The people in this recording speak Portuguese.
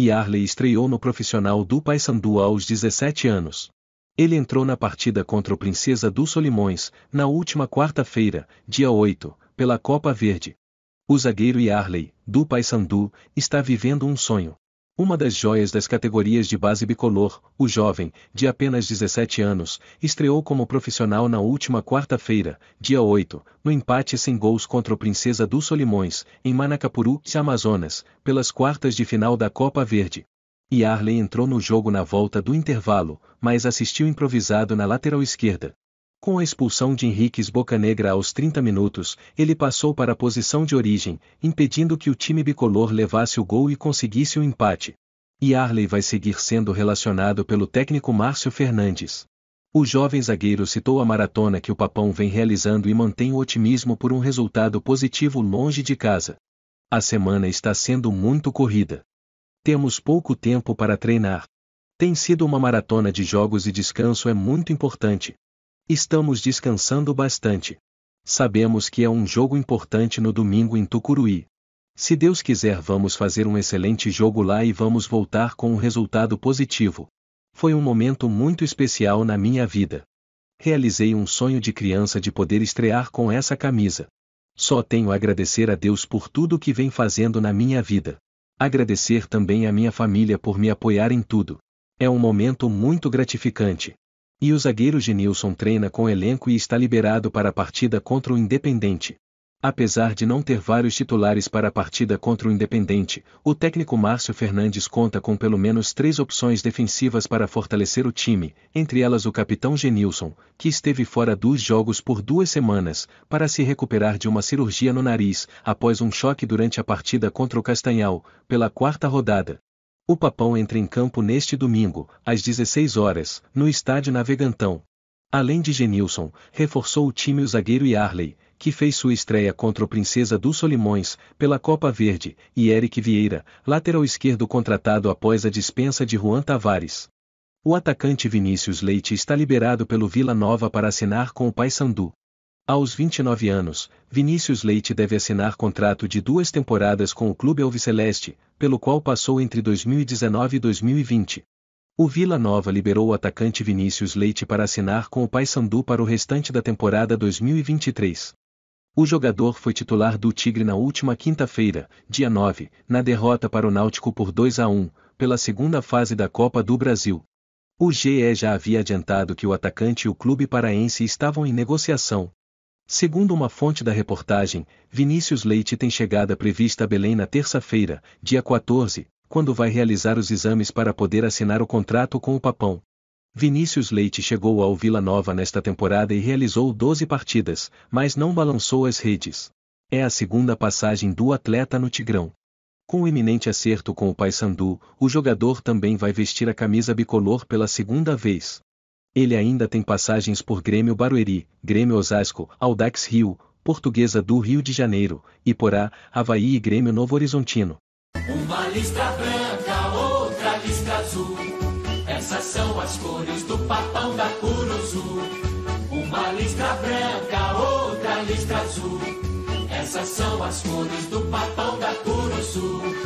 e Arley estreou no profissional do Paysandu aos 17 anos. Ele entrou na partida contra o Princesa do Solimões, na última quarta-feira, dia 8, pela Copa Verde. O zagueiro Yarley, do Paysandu, está vivendo um sonho. Uma das joias das categorias de base bicolor, o jovem, de apenas 17 anos, estreou como profissional na última quarta-feira, dia 8, no empate sem gols contra o Princesa dos Solimões, em Manacapuru, Amazonas, pelas quartas de final da Copa Verde. Yarley entrou no jogo na volta do intervalo, mas assistiu improvisado na lateral esquerda. Com a expulsão de Henriques Bocanegra aos 30 minutos, ele passou para a posição de origem, impedindo que o time bicolor levasse o gol e conseguisse o empate. E Arley vai seguir sendo relacionado pelo técnico Márcio Fernandes. O jovem zagueiro citou a maratona que o Papão vem realizando e mantém o otimismo por um resultado positivo longe de casa. A semana está sendo muito corrida. Temos pouco tempo para treinar. Tem sido uma maratona de jogos e descanso é muito importante. Estamos descansando bastante. Sabemos que é um jogo importante no domingo em Tucuruí. Se Deus quiser, vamos fazer um excelente jogo lá e vamos voltar com um resultado positivo. Foi um momento muito especial na minha vida. Realizei um sonho de criança de poder estrear com essa camisa. Só tenho a agradecer a Deus por tudo o que vem fazendo na minha vida. Agradecer também à minha família por me apoiar em tudo. É um momento muito gratificante. E o zagueiro Genilson treina com elenco e está liberado para a partida contra o Independente. Apesar de não ter vários titulares para a partida contra o Independente, o técnico Márcio Fernandes conta com pelo menos três opções defensivas para fortalecer o time, entre elas o capitão Genilson, que esteve fora dos jogos por duas semanas, para se recuperar de uma cirurgia no nariz após um choque durante a partida contra o Castanhal, pela quarta rodada, o Papão entra em campo neste domingo, às 16 horas, no estádio Navegantão. Além de Genilson, reforçou o time o zagueiro Yarley, que fez sua estreia contra o Princesa dos Solimões, pela Copa Verde, e Eric Vieira, lateral esquerdo contratado após a dispensa de Juan Tavares. O atacante Vinícius Leite está liberado pelo Vila Nova para assinar com o Paysandu. Aos 29 anos, Vinícius Leite deve assinar contrato de duas temporadas com o clube alviceleste, pelo qual passou entre 2019 e 2020. O Vila Nova liberou o atacante Vinícius Leite para assinar com o Paysandu para o restante da temporada 2023. O jogador foi titular do Tigre na última quinta-feira, dia 9, na derrota para o Náutico por 2 a 1, pela segunda fase da Copa do Brasil. O GE já havia adiantado que o atacante e o clube paraense estavam em negociação, Segundo uma fonte da reportagem, Vinícius Leite tem chegada prevista a Belém na terça-feira, dia 14, quando vai realizar os exames para poder assinar o contrato com o Papão. Vinícius Leite chegou ao Vila Nova nesta temporada e realizou 12 partidas, mas não balançou as redes. É a segunda passagem do atleta no Tigrão. Com o iminente acerto com o Paysandu, o jogador também vai vestir a camisa bicolor pela segunda vez ele ainda tem passagens por Grêmio Barueri, Grêmio Osasco, Audax Rio, Portuguesa do Rio de Janeiro, Iporá, Havaí e Grêmio Novo Horizontino. Uma branca, outra azul. Essas são as cores do papão da Curuzu. Uma branca, outra azul. Essas são as cores do papão da Curuzu.